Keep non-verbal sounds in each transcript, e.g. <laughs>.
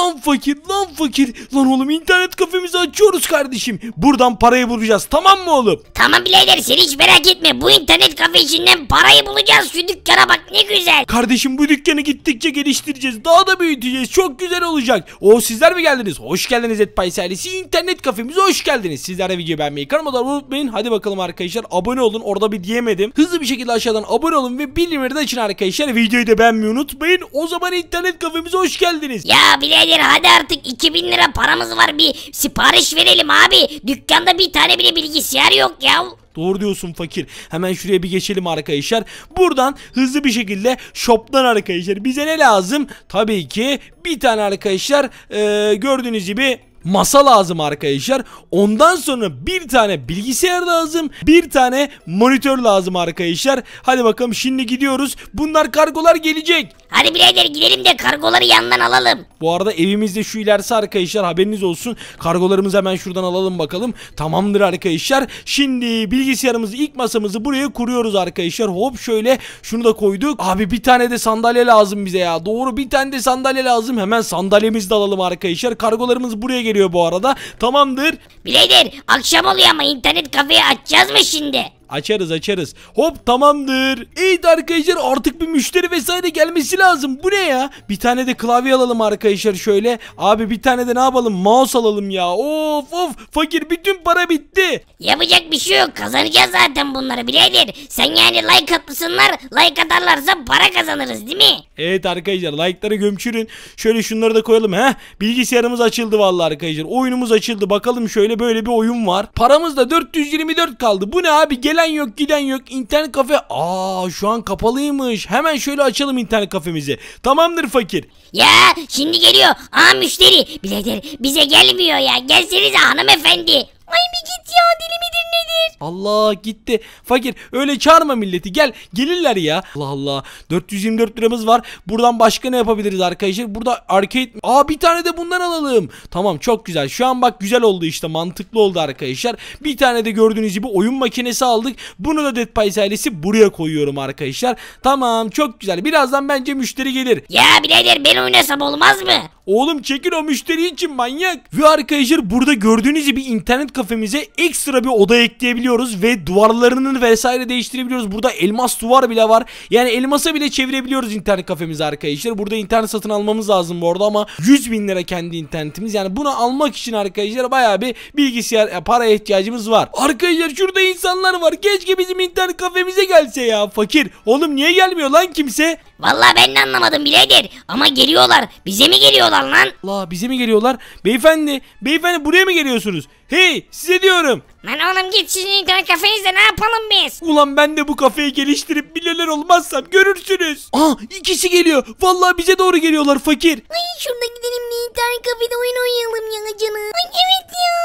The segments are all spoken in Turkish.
Lan fakir lan fakir. Lan oğlum internet kafemizi açıyoruz kardeşim. Buradan parayı bulacağız tamam mı oğlum? Tamam birader sen hiç merak etme. Bu internet kafe içinden parayı bulacağız. Şu dükkana bak ne güzel. Kardeşim bu dükkanı gittikçe geliştireceğiz. Daha da büyüteceğiz. Çok güzel olacak. O sizler mi geldiniz? Hoş geldiniz Etpay ailesi. İnternet kafemize hoş geldiniz. Sizler de videoyu beğenmeyi kanalımda unutmayın. Hadi bakalım arkadaşlar abone olun. Orada bir diyemedim. Hızlı bir şekilde aşağıdan abone olun ve bildirimleri de açın arkadaşlar. Videoyu da beğenmeyi unutmayın. O zaman internet kafemize hoş geldiniz. Ya birader birader hadi artık 2000 lira paramız var bir sipariş verelim abi. Dükkanda bir tane bile bilgisayar yok ya. Doğru diyorsun fakir. Hemen şuraya bir geçelim arkadaşlar. Buradan hızlı bir şekilde shop'tan arkadaşlar. Bize ne lazım? Tabii ki bir tane arkadaşlar e, ee, gördüğünüz gibi masa lazım arkadaşlar. Ondan sonra bir tane bilgisayar lazım. Bir tane monitör lazım arkadaşlar. Hadi bakalım şimdi gidiyoruz. Bunlar kargolar gelecek. Hadi birader gidelim de kargoları yandan alalım. Bu arada evimizde şu ilerisi arkadaşlar haberiniz olsun. Kargolarımızı hemen şuradan alalım bakalım. Tamamdır arkadaşlar. Şimdi bilgisayarımızı ilk masamızı buraya kuruyoruz arkadaşlar. Hop şöyle şunu da koyduk. Abi bir tane de sandalye lazım bize ya. Doğru bir tane de sandalye lazım. Hemen sandalyemizi de alalım arkadaşlar. Kargolarımız buraya gelecek geliyor bu arada. Tamamdır. Bilader akşam oluyor ama internet kafeyi açacağız mı şimdi? Açarız açarız. Hop tamamdır. Evet arkadaşlar artık bir müşteri vesaire gelmesi lazım. Bu ne ya? Bir tane de klavye alalım arkadaşlar şöyle. Abi bir tane de ne yapalım? Mouse alalım ya. Of of fakir bütün para bitti. Yapacak bir şey yok. Kazanacağız zaten bunları birader. Sen yani like atlasınlar. Like atarlarsa para kazanırız değil mi? Evet arkadaşlar like'ları gömçürün. Şöyle şunları da koyalım. Heh bilgisayarımız açıldı vallahi arkadaşlar. Oyunumuz açıldı. Bakalım şöyle böyle bir oyun var. Paramız da 424 kaldı. Bu ne abi? Gel Gelen yok giden yok internet kafe aa şu an kapalıymış hemen şöyle açalım internet kafemizi tamamdır fakir. Ya şimdi geliyor aa müşteri birader bize gelmiyor ya gelsenize hanımefendi. Ay bir git ya deli midir nedir? Allah gitti. Fakir öyle çağırma milleti gel gelirler ya. Allah Allah 424 liramız var. Buradan başka ne yapabiliriz arkadaşlar? Burada arcade. Aa bir tane de bundan alalım. Tamam çok güzel. Şu an bak güzel oldu işte mantıklı oldu arkadaşlar. Bir tane de gördüğünüz gibi oyun makinesi aldık. Bunu da Dead Pies ailesi buraya koyuyorum arkadaşlar. Tamam çok güzel. Birazdan bence müşteri gelir. Ya birader ben oynasam olmaz mı? Oğlum çekin o müşteri için manyak. Ve arkadaşlar burada gördüğünüz gibi internet kafemize ekstra bir oda ekleyebiliyoruz ve duvarlarını vesaire değiştirebiliyoruz. Burada elmas duvar bile var. Yani elmasa bile çevirebiliyoruz internet kafemizi arkadaşlar. Burada internet satın almamız lazım bu arada ama 100 bin lira kendi internetimiz. Yani bunu almak için arkadaşlar baya bir bilgisayar e, para ihtiyacımız var. Arkadaşlar şurada insanlar var. Keşke bizim internet kafemize gelse ya fakir. Oğlum niye gelmiyor lan kimse? Vallahi ben de anlamadım biledir. Ama geliyorlar. Bize mi geliyorlar lan? La bize mi geliyorlar? Beyefendi, beyefendi buraya mı geliyorsunuz? Hey size diyorum. Lan oğlum git sizin internet kafenizde ne yapalım biz? Ulan ben de bu kafeyi geliştirip milyoner olmazsam görürsünüz. Aa ah, ikisi geliyor. Vallahi bize doğru geliyorlar fakir. Ay şurada gidelim de internet kafede oyun oynayalım ya canım. Ay evet ya.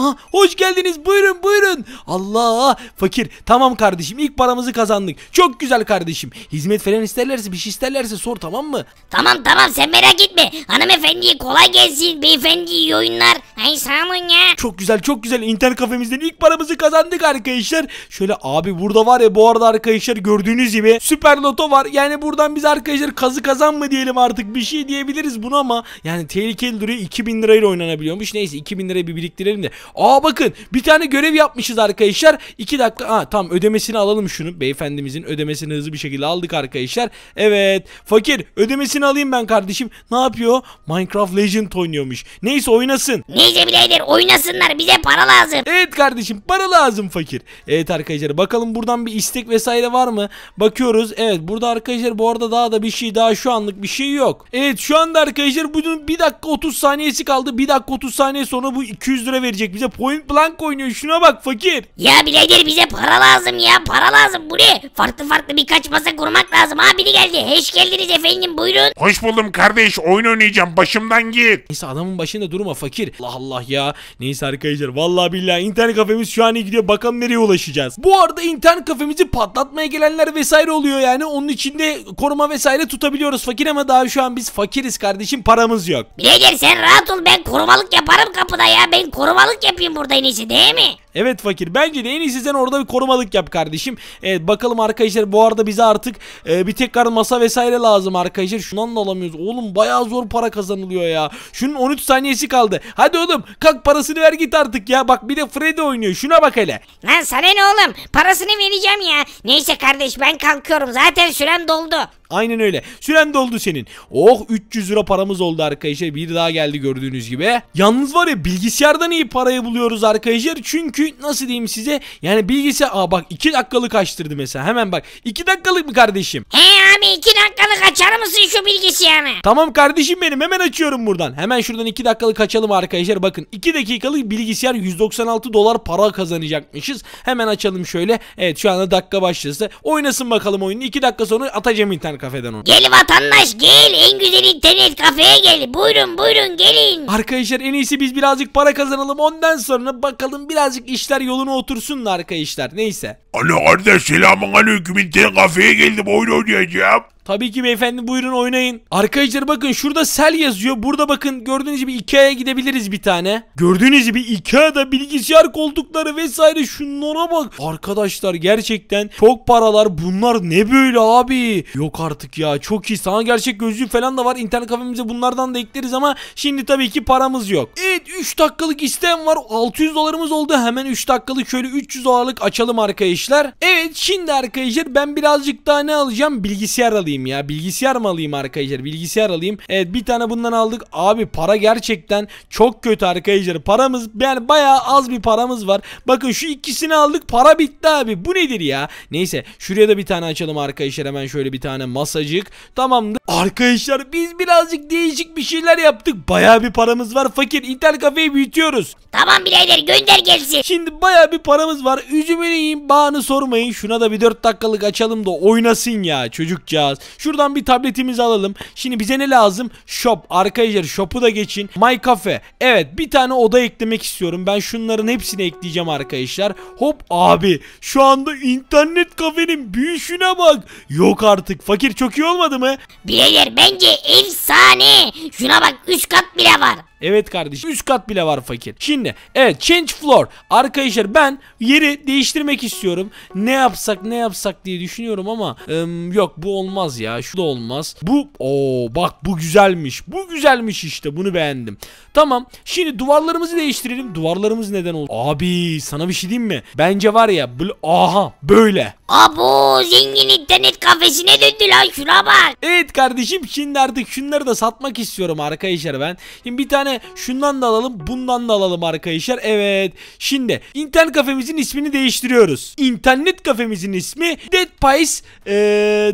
Aha, hoş geldiniz buyurun buyurun. Allah fakir tamam kardeşim ilk paramızı kazandık. Çok güzel kardeşim. Hizmet falan isterlerse bir şey isterlerse sor tamam mı? Tamam tamam sen merak etme. Hanımefendiye kolay gelsin beyefendi iyi oyunlar. Ay sağ olun ya. Çok güzel çok güzel internet kafemizden ilk paramızı kazandık arkadaşlar. Şöyle abi burada var ya bu arada arkadaşlar gördüğünüz gibi süper loto var. Yani buradan biz arkadaşlar kazı kazan mı diyelim artık bir şey diyebiliriz bunu ama yani tehlikeli duruyor 2000 lirayla oynanabiliyormuş. Neyse 2000 lirayı bir biriktirelim de. Aa bakın bir tane görev yapmışız arkadaşlar. 2 dakika ha tamam ödemesini alalım şunu. Beyefendimizin ödemesini hızlı bir şekilde aldık arkadaşlar. Evet fakir ödemesini alayım ben kardeşim. Ne yapıyor? Minecraft Legend oynuyormuş. Neyse oynasın. Ne? Neyse bileydir oynasınlar bize para lazım. Evet kardeşim para lazım fakir. Evet arkadaşlar bakalım buradan bir istek vesaire var mı? Bakıyoruz. Evet burada arkadaşlar bu arada daha da bir şey daha şu anlık bir şey yok. Evet şu anda arkadaşlar bugün 1 dakika 30 saniyesi kaldı. 1 dakika 30 saniye sonra bu 200 lira verecek bize. Point blank oynuyor şuna bak fakir. Ya bileydir bize para lazım ya para lazım. Bu ne? Farklı farklı birkaç masa kurmak lazım. Ha biri geldi. Hoş geldiniz efendim buyurun. Hoş buldum kardeş oyun oynayacağım başımdan git. Neyse adamın başında durma fakir. Allah Allah ya. Neyse arkadaşlar vallahi billahi internet kafemiz şu an iyi gidiyor. Bakalım nereye ulaşacağız. Bu arada internet kafemizi patlatmaya gelenler vesaire oluyor yani. Onun içinde koruma vesaire tutabiliyoruz fakir ama daha şu an biz fakiriz kardeşim paramız yok. Birader sen rahat ol ben korumalık yaparım kapıda ya. Ben korumalık yapayım burada en iyisi değil mi? Evet fakir bence de en iyisi sen orada bir korumalık yap kardeşim. Evet bakalım arkadaşlar bu arada bize artık e, bir tekrar masa vesaire lazım arkadaşlar. Şundan da alamıyoruz. Oğlum bayağı zor para kazanılıyor ya. Şunun 13 saniyesi kaldı. Hadi oğlum kalk parasını ver git artık ya. Bak bir de Freddy oynuyor. Şuna bak hele. Lan sana ne oğlum? Parasını vereceğim ya. Neyse kardeş ben kalkıyorum. Zaten süren doldu. Aynen öyle. Süren doldu senin. Oh 300 lira paramız oldu arkadaşlar. Bir daha geldi gördüğünüz gibi. Yalnız var ya bilgisayardan iyi parayı buluyoruz arkadaşlar. Çünkü nasıl diyeyim size yani bilgisayar aa bak 2 dakikalık açtırdı mesela. Hemen bak 2 dakikalık mı kardeşim? He abi 2 dakikalık açar mısın şu bilgisayarı? Tamam kardeşim benim hemen açıyorum buradan. Hemen şuradan 2 dakikalık açalım arkadaşlar. Bakın 2 dakikalık bilgisayar 196 dolar para kazanacakmışız. Hemen açalım şöyle. Evet şu anda dakika başlası. Oynasın bakalım oyunu. 2 dakika sonra atacağım internet kafeden onu. Gel vatandaş gel en güzel internet kafeye gel. Buyurun buyurun gelin. Arkadaşlar en iyisi biz birazcık para kazanalım ondan sonra bakalım birazcık işler yoluna otursun da arkadaşlar neyse. Ana kardeş selamun aleyküm internet kafeye geldim oyun oynayacağım. Tabii ki beyefendi buyurun oynayın. Arkadaşlar bakın şurada sel yazıyor. Burada bakın gördüğünüz gibi Ikea'ya gidebiliriz bir tane. Gördüğünüz gibi Ikea'da bilgisayar koltukları vesaire şunlara bak. Arkadaşlar gerçekten çok paralar bunlar ne böyle abi. Yok artık ya çok iyi. Sana gerçek gözlüğü falan da var. İnternet kafemize bunlardan da ekleriz ama şimdi tabii ki paramız yok. Evet 3 dakikalık isteğim var. 600 dolarımız oldu. Hemen 3 dakikalık şöyle 300 dolarlık açalım arkadaşlar. Evet şimdi arkadaşlar ben birazcık daha ne alacağım? Bilgisayar alayım alayım ya? Bilgisayar mı alayım arkadaşlar? Bilgisayar alayım. Evet bir tane bundan aldık. Abi para gerçekten çok kötü arkadaşlar. Paramız yani bayağı az bir paramız var. Bakın şu ikisini aldık. Para bitti abi. Bu nedir ya? Neyse şuraya da bir tane açalım arkadaşlar. Hemen şöyle bir tane masacık. Tamamdır. Arkadaşlar biz birazcık değişik bir şeyler yaptık. Bayağı bir paramız var. Fakir internet kafeyi büyütüyoruz. Tamam birader gönder gelsin. Şimdi bayağı bir paramız var. Üzümünü yiyin bağını sormayın. Şuna da bir 4 dakikalık açalım da oynasın ya çocukcağız. Şuradan bir tabletimizi alalım. Şimdi bize ne lazım? Shop. Arkadaşlar shop'u da geçin. My Cafe. Evet bir tane oda eklemek istiyorum. Ben şunların hepsini ekleyeceğim arkadaşlar. Hop abi şu anda internet kafenin büyüşüne bak. Yok artık. Fakir çok iyi olmadı mı? Birader bence efsane. Şuna bak 3 kat bile var. Evet kardeşim 3 kat bile var fakir. Şimdi evet change floor. Arkadaşlar ben yeri değiştirmek istiyorum. Ne yapsak ne yapsak diye düşünüyorum ama ım, yok bu olmaz olmaz ya. Şu da olmaz. Bu o bak bu güzelmiş. Bu güzelmiş işte. Bunu beğendim. Tamam. Şimdi duvarlarımızı değiştirelim. Duvarlarımız neden oldu? Abi sana bir şey diyeyim mi? Bence var ya aha böyle. Abo zengin internet kafesine döndü lan şuna bak. Evet kardeşim şimdi artık şunları da satmak istiyorum arkadaşlar ben. Şimdi bir tane şundan da alalım bundan da alalım arkadaşlar. Evet şimdi internet kafemizin ismini değiştiriyoruz. İnternet kafemizin ismi Dead Pies ee,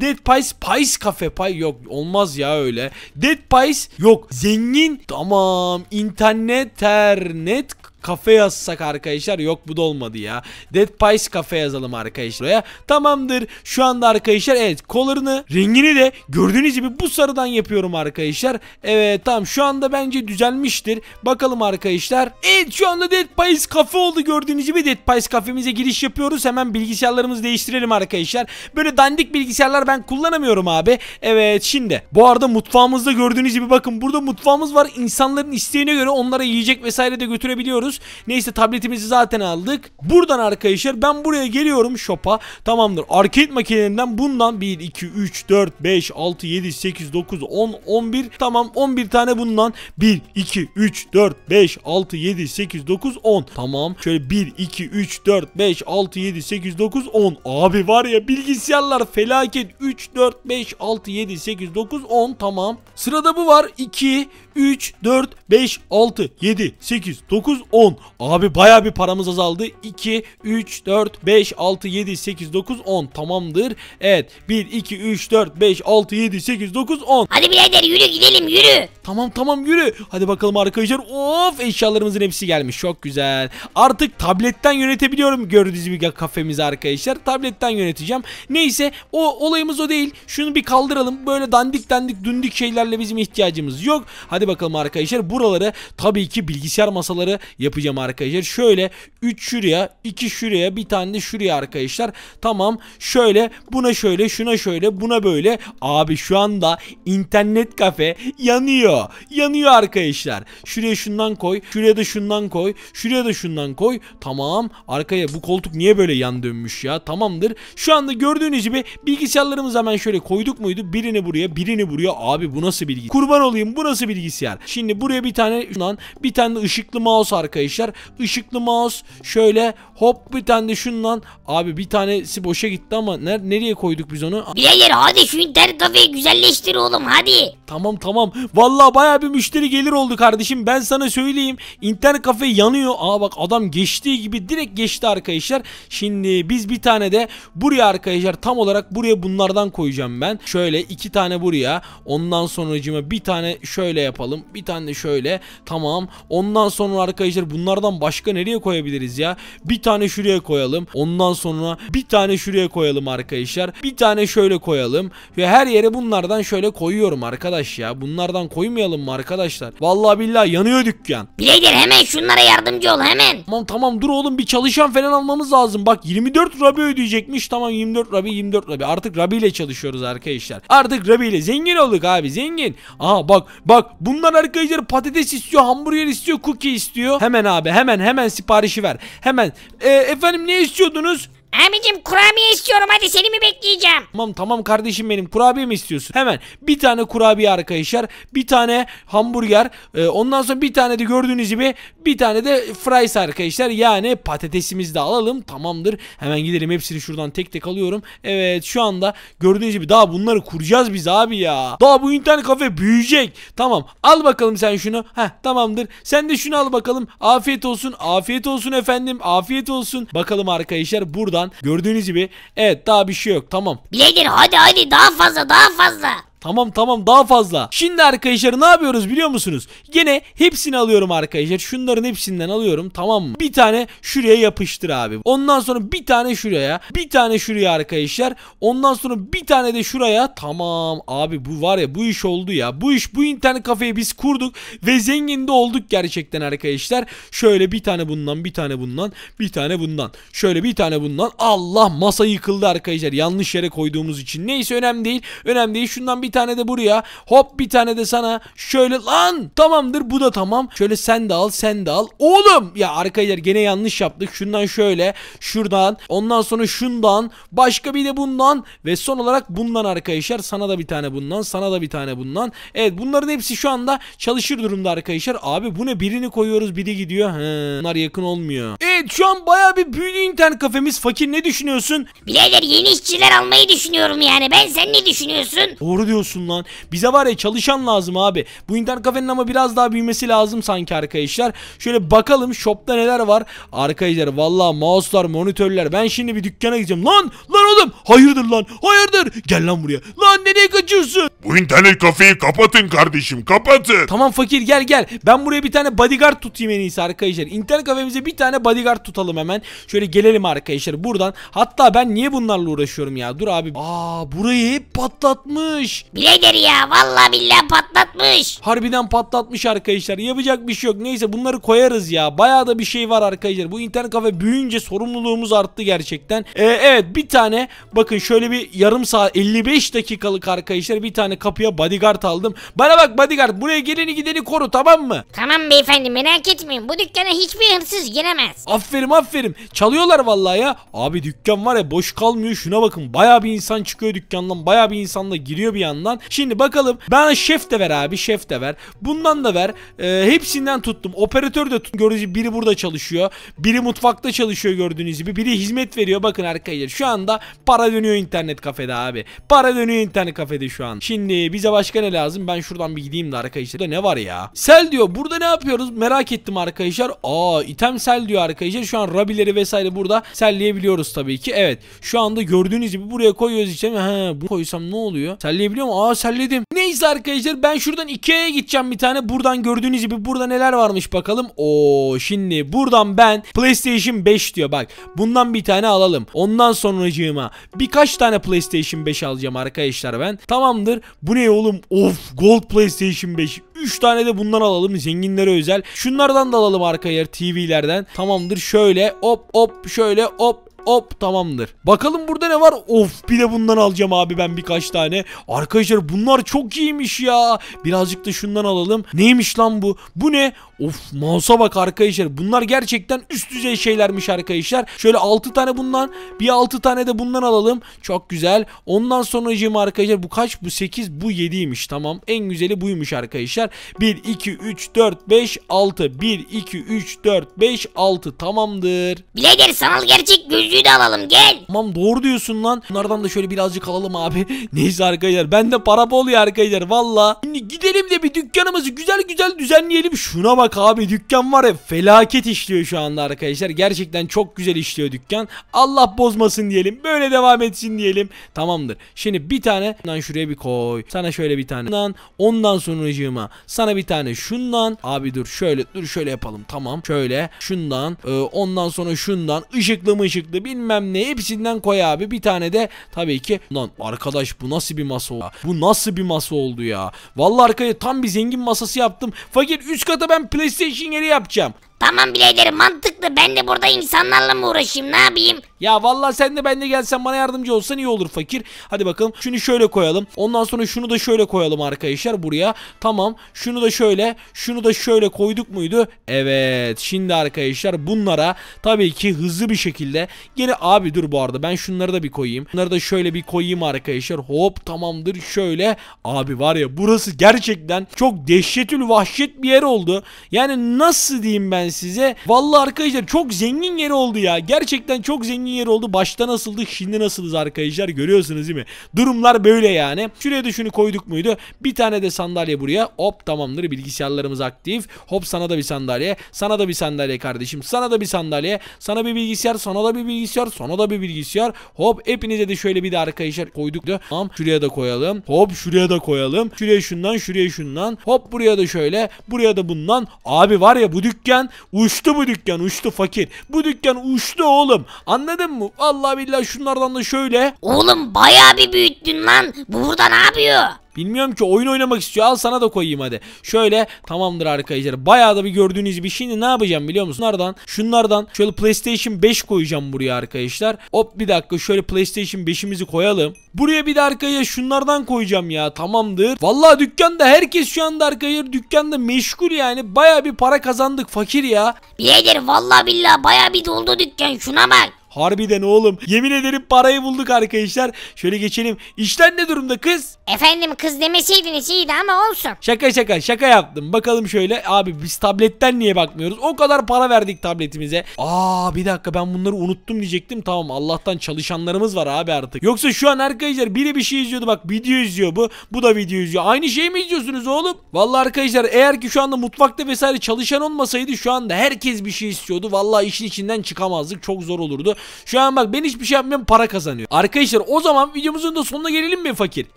Dead Pies Pais kafe pay yok olmaz ya öyle. Dead Pais yok. Zengin tamam internet internet kafe yazsak arkadaşlar yok bu da olmadı ya. Dead Pies kafe yazalım arkadaşlar ya. Tamamdır. Şu anda arkadaşlar evet kollarını rengini de gördüğünüz gibi bu sarıdan yapıyorum arkadaşlar. Evet tamam şu anda bence düzelmiştir. Bakalım arkadaşlar. Evet şu anda Dead Pies kafe oldu gördüğünüz gibi. Dead Pies kafemize giriş yapıyoruz. Hemen bilgisayarlarımızı değiştirelim arkadaşlar. Böyle dandik bilgisayarlar ben kullanamıyorum abi. Evet şimdi bu arada mutfağımızda gördüğünüz gibi bakın burada mutfağımız var. İnsanların isteğine göre onlara yiyecek vesaire de götürebiliyoruz gidiyoruz. Neyse tabletimizi zaten aldık. Buradan arkadaşlar ben buraya geliyorum shop'a. Tamamdır. Arcade makinelerinden bundan 1, 2, 3, 4, 5, 6, 7, 8, 9, 10, 11. Tamam 11 tane bundan. 1, 2, 3, 4, 5, 6, 7, 8, 9, 10. Tamam. Şöyle 1, 2, 3, 4, 5, 6, 7, 8, 9, 10. Abi var ya bilgisayarlar felaket. 3, 4, 5, 6, 7, 8, 9, 10. Tamam. Sırada bu var. 2, 3, 4, 5, 6, 7, 8, 9, 10. 10. Abi baya bir paramız azaldı. 2, 3, 4, 5, 6, 7, 8, 9, 10. Tamamdır. Evet. 1, 2, 3, 4, 5, 6, 7, 8, 9, 10. Hadi birader yürü gidelim yürü. Tamam tamam yürü. Hadi bakalım arkadaşlar. Of eşyalarımızın hepsi gelmiş. Çok güzel. Artık tabletten yönetebiliyorum gördüğünüz gibi kafemizi arkadaşlar. Tabletten yöneteceğim. Neyse o olayımız o değil. Şunu bir kaldıralım. Böyle dandik dandik dündik şeylerle bizim ihtiyacımız yok. Hadi bakalım arkadaşlar. Buraları tabii ki bilgisayar masaları yapacağım arkadaşlar. Şöyle 3 şuraya 2 şuraya bir tane de şuraya arkadaşlar. Tamam şöyle buna şöyle şuna şöyle buna böyle. Abi şu anda internet kafe yanıyor. Yanıyor arkadaşlar. Şuraya şundan koy. Şuraya da şundan koy. Şuraya da şundan koy. Tamam. Arkaya bu koltuk niye böyle yan dönmüş ya? Tamamdır. Şu anda gördüğünüz gibi bilgisayarlarımızı hemen şöyle koyduk muydu? Birini buraya birini buraya. Abi bu nasıl bilgi? Kurban olayım bu nasıl bilgisayar? Şimdi buraya bir tane şundan bir tane ışıklı mouse arkadaşlar arkadaşlar. Işıklı mouse şöyle hop bir tane de şundan. Abi bir tanesi boşa gitti ama ner nereye koyduk biz onu? Birader hadi şu internet kafeyi güzelleştir oğlum hadi. Tamam tamam. valla baya bir müşteri gelir oldu kardeşim. Ben sana söyleyeyim. İnternet kafe yanıyor. Aa bak adam geçtiği gibi direkt geçti arkadaşlar. Şimdi biz bir tane de buraya arkadaşlar tam olarak buraya bunlardan koyacağım ben. Şöyle iki tane buraya. Ondan sonracıma bir tane şöyle yapalım. Bir tane de şöyle. Tamam. Ondan sonra arkadaşlar bunlardan başka nereye koyabiliriz ya? Bir tane şuraya koyalım. Ondan sonra bir tane şuraya koyalım arkadaşlar. Bir tane şöyle koyalım. Ve her yere bunlardan şöyle koyuyorum arkadaş ya. Bunlardan koymayalım mı arkadaşlar? Vallahi billahi yanıyor dükkan. Bileydir hemen şunlara yardımcı ol hemen. Tamam tamam dur oğlum bir çalışan falan almamız lazım. Bak 24 Rabi ödeyecekmiş. Tamam 24 Rabi 24 Rabi. Artık Rabi ile çalışıyoruz arkadaşlar. Artık Rabi ile zengin olduk abi zengin. Aha bak bak bunlar arkadaşlar patates istiyor, hamburger istiyor, cookie istiyor. Hemen Hemen abi hemen hemen siparişi ver. Hemen. E, efendim ne istiyordunuz? Abicim kurabiye istiyorum hadi seni mi bekleyeceğim? Tamam tamam kardeşim benim kurabiye mi istiyorsun? Hemen bir tane kurabiye arkadaşlar bir tane hamburger e, ondan sonra bir tane de gördüğünüz gibi bir tane de fries arkadaşlar yani patatesimizi de alalım tamamdır. Hemen gidelim hepsini şuradan tek tek alıyorum. Evet şu anda gördüğünüz gibi daha bunları kuracağız biz abi ya. Daha bu internet kafe büyüyecek. Tamam al bakalım sen şunu. Heh tamamdır. Sen de şunu al bakalım. Afiyet olsun. Afiyet olsun efendim. Afiyet olsun. Bakalım arkadaşlar buradan Gördüğünüz gibi evet daha bir şey yok tamam. Bilader hadi hadi daha fazla daha fazla. Tamam tamam daha fazla. Şimdi arkadaşlar ne yapıyoruz biliyor musunuz? Gene hepsini alıyorum arkadaşlar. Şunların hepsinden alıyorum tamam mı? Bir tane şuraya yapıştır abi. Ondan sonra bir tane şuraya. Bir tane şuraya arkadaşlar. Ondan sonra bir tane de şuraya. Tamam abi bu var ya bu iş oldu ya. Bu iş bu internet kafeyi biz kurduk ve zengin de olduk gerçekten arkadaşlar. Şöyle bir tane bundan bir tane bundan bir tane bundan. Şöyle bir tane bundan. Allah masa yıkıldı arkadaşlar. Yanlış yere koyduğumuz için. Neyse önemli değil. Önemli değil. Şundan bir tane de buraya. Hop bir tane de sana. Şöyle lan tamamdır bu da tamam. Şöyle sen de al sen de al. Oğlum ya arkadaşlar gene yanlış yaptık. Şundan şöyle şuradan ondan sonra şundan başka bir de bundan ve son olarak bundan arkadaşlar. Sana da bir tane bundan sana da bir tane bundan. Evet bunların hepsi şu anda çalışır durumda arkadaşlar. Abi bu ne birini koyuyoruz biri gidiyor. He, bunlar yakın olmuyor. Evet şu an baya bir büyüdü internet kafemiz. Fakir ne düşünüyorsun? Birader yeni işçiler almayı düşünüyorum yani. Ben sen ne düşünüyorsun? Doğru diyor diyorsun lan? Bize var ya çalışan lazım abi. Bu internet kafenin ama biraz daha büyümesi lazım sanki arkadaşlar. Şöyle bakalım shopta neler var. Arkadaşlar Vallahi mouse'lar, monitörler. Ben şimdi bir dükkana gideceğim. Lan! Lan oğlum! Hayırdır lan? Hayırdır? Gel lan buraya. Lan nereye kaçıyorsun? Bu internet kafeyi kapatın kardeşim kapatın. Tamam fakir gel gel. Ben buraya bir tane bodyguard tutayım en iyisi arkadaşlar. İnternet kafemize bir tane bodyguard tutalım hemen. Şöyle gelelim arkadaşlar buradan. Hatta ben niye bunlarla uğraşıyorum ya? Dur abi. Aa burayı hep patlatmış. Biledir ya valla billahi patlatmış. Harbiden patlatmış arkadaşlar. Yapacak bir şey yok. Neyse bunları koyarız ya. Bayağı da bir şey var arkadaşlar. Bu internet kafe büyüyünce sorumluluğumuz arttı gerçekten. Ee, evet bir tane bakın şöyle bir yarım saat 55 dakikalık arkadaşlar bir tane kapıya bodyguard aldım. Bana bak bodyguard buraya geleni gideni koru tamam mı? Tamam beyefendi merak etmeyin. Bu dükkana hiçbir hırsız giremez. Aferin aferin. Çalıyorlar vallahi ya. Abi dükkan var ya boş kalmıyor. Şuna bakın. Bayağı bir insan çıkıyor dükkandan. Bayağı bir insan da giriyor bir yandan yandan. Şimdi bakalım ben şef de ver abi şef de ver. Bundan da ver. E, hepsinden tuttum. Operatör de tuttum. Gördüğünüz gibi biri burada çalışıyor. Biri mutfakta çalışıyor gördüğünüz gibi. Biri hizmet veriyor. Bakın arkadaşlar şu anda para dönüyor internet kafede abi. Para dönüyor internet kafede şu an. Şimdi bize başka ne lazım? Ben şuradan bir gideyim de arkadaşlar. ne var ya? Sel diyor. Burada ne yapıyoruz? Merak ettim arkadaşlar. Aa item sel diyor arkadaşlar. Şu an rabileri vesaire burada selleyebiliyoruz tabii ki. Evet. Şu anda gördüğünüz gibi buraya koyuyoruz içine. Ha bunu koysam ne oluyor? Selleyebiliyor sallıyorum. Aa salladım. Neyse arkadaşlar ben şuradan Ikea'ya gideceğim bir tane. Buradan gördüğünüz gibi burada neler varmış bakalım. Oo şimdi buradan ben PlayStation 5 diyor bak. Bundan bir tane alalım. Ondan sonracığıma birkaç tane PlayStation 5 alacağım arkadaşlar ben. Tamamdır. Bu ne oğlum? Of Gold PlayStation 5. 3 tane de bundan alalım zenginlere özel. Şunlardan da alalım arkaya TV'lerden. Tamamdır şöyle hop hop şöyle hop Hop tamamdır. Bakalım burada ne var? Of bir de bundan alacağım abi ben birkaç tane. Arkadaşlar bunlar çok iyiymiş ya. Birazcık da şundan alalım. Neymiş lan bu? Bu ne? Of mouse'a bak arkadaşlar. Bunlar gerçekten üst düzey şeylermiş arkadaşlar. Şöyle 6 tane bundan bir 6 tane de bundan alalım. Çok güzel. Ondan sonracığım arkadaşlar bu kaç? Bu 8 bu 7'ymiş tamam. En güzeli buymuş arkadaşlar. 1 2 3 4 5 6 1 2 3 4 5 6 tamamdır. Bilader sanal gerçek gözlüğü suyu alalım gel. Tamam doğru diyorsun lan. Bunlardan da şöyle birazcık alalım abi. <laughs> Neyse arkadaşlar de para bol ya arkadaşlar valla. Şimdi gidelim de bir dükkanımızı güzel güzel düzenleyelim. Şuna bak abi dükkan var ya felaket işliyor şu anda arkadaşlar. Gerçekten çok güzel işliyor dükkan. Allah bozmasın diyelim. Böyle devam etsin diyelim. Tamamdır. Şimdi bir tane bundan şuraya bir koy. Sana şöyle bir tane. Bundan, ondan sonracığıma sana bir tane şundan. Abi dur şöyle dur şöyle yapalım. Tamam şöyle şundan. E, ondan sonra şundan. Işıklı mı ışıklı bilmem ne hepsinden koy abi. Bir tane de tabii ki lan arkadaş bu nasıl bir masa oldu? Bu nasıl bir masa oldu ya? Vallahi arkaya tam bir zengin masası yaptım. Fakir 3 kata ben PlayStation yeri yapacağım. Tamam bileylerim mantıklı ben de burada insanlarla mı uğraşayım ne yapayım? Ya vallahi sen de ben de gelsen bana yardımcı olsan iyi olur fakir. Hadi bakalım şunu şöyle koyalım. Ondan sonra şunu da şöyle koyalım arkadaşlar buraya. Tamam şunu da şöyle şunu da şöyle koyduk muydu? Evet şimdi arkadaşlar bunlara tabii ki hızlı bir şekilde. Gene abi dur bu arada ben şunları da bir koyayım. Bunları da şöyle bir koyayım arkadaşlar. Hop tamamdır şöyle. Abi var ya burası gerçekten çok dehşetül vahşet bir yer oldu. Yani nasıl diyeyim ben ben size. Vallahi arkadaşlar çok zengin yer oldu ya. Gerçekten çok zengin yer oldu. Başta nasıldı şimdi nasılız arkadaşlar görüyorsunuz değil mi? Durumlar böyle yani. Şuraya da şunu koyduk muydu? Bir tane de sandalye buraya. Hop tamamdır bilgisayarlarımız aktif. Hop sana da bir sandalye. Sana da bir sandalye kardeşim. Sana da bir sandalye. Sana bir bilgisayar. Sana da bir bilgisayar. Sana da bir bilgisayar. Hop hepinize de şöyle bir de arkadaşlar koyduk da. Tamam şuraya da koyalım. Hop şuraya da koyalım. Şuraya şundan şuraya şundan. Hop buraya da şöyle. Buraya da bundan. Abi var ya bu dükkan Uçtu bu dükkan uçtu fakir. Bu dükkan uçtu oğlum. Anladın mı? Vallahi billahi şunlardan da şöyle. Oğlum bayağı bir büyüttün lan. Bu burada ne yapıyor? Bilmiyorum ki oyun oynamak istiyor. Al sana da koyayım hadi. Şöyle tamamdır arkadaşlar. Bayağı da bir gördüğünüz gibi şimdi ne yapacağım biliyor musun? Bunlardan şunlardan şöyle PlayStation 5 koyacağım buraya arkadaşlar. Hop bir dakika şöyle PlayStation 5'imizi koyalım. Buraya bir de arkaya şunlardan koyacağım ya tamamdır. Vallahi dükkanda herkes şu anda arkaya dükkanda meşgul yani. Bayağı bir para kazandık fakir ya. Birader vallahi billahi bayağı bir doldu dükkan şuna bak. Harbiden oğlum. Yemin ederim parayı bulduk arkadaşlar. Şöyle geçelim. İşler ne durumda kız? Efendim kız demeseydiniz iyiydi ama olsun. Şaka şaka şaka yaptım. Bakalım şöyle. Abi biz tabletten niye bakmıyoruz? O kadar para verdik tabletimize. Aa bir dakika ben bunları unuttum diyecektim. Tamam Allah'tan çalışanlarımız var abi artık. Yoksa şu an arkadaşlar biri bir şey izliyordu. Bak video izliyor bu. Bu da video izliyor. Aynı şeyi mi izliyorsunuz oğlum? Vallahi arkadaşlar eğer ki şu anda mutfakta vesaire çalışan olmasaydı şu anda herkes bir şey istiyordu. Vallahi işin içinden çıkamazdık. Çok zor olurdu. Şu an bak ben hiçbir şey yapmıyorum para kazanıyor. Arkadaşlar o zaman videomuzun da sonuna gelelim mi fakir?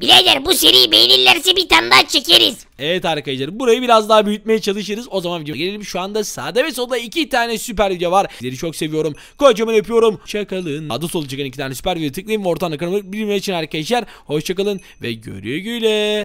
Birader bu seriyi beğenirlerse bir tane daha çekeriz. Evet arkadaşlar burayı biraz daha büyütmeye çalışırız. O zaman videoya gelelim. Şu anda sağda ve solda iki tane süper video var. Sizleri çok seviyorum. Kocaman öpüyorum. Çakalın. Adı solu çıkan iki tane süper video tıklayın ve ortadan kanalı için arkadaşlar. Hoşçakalın ve görüyor güle.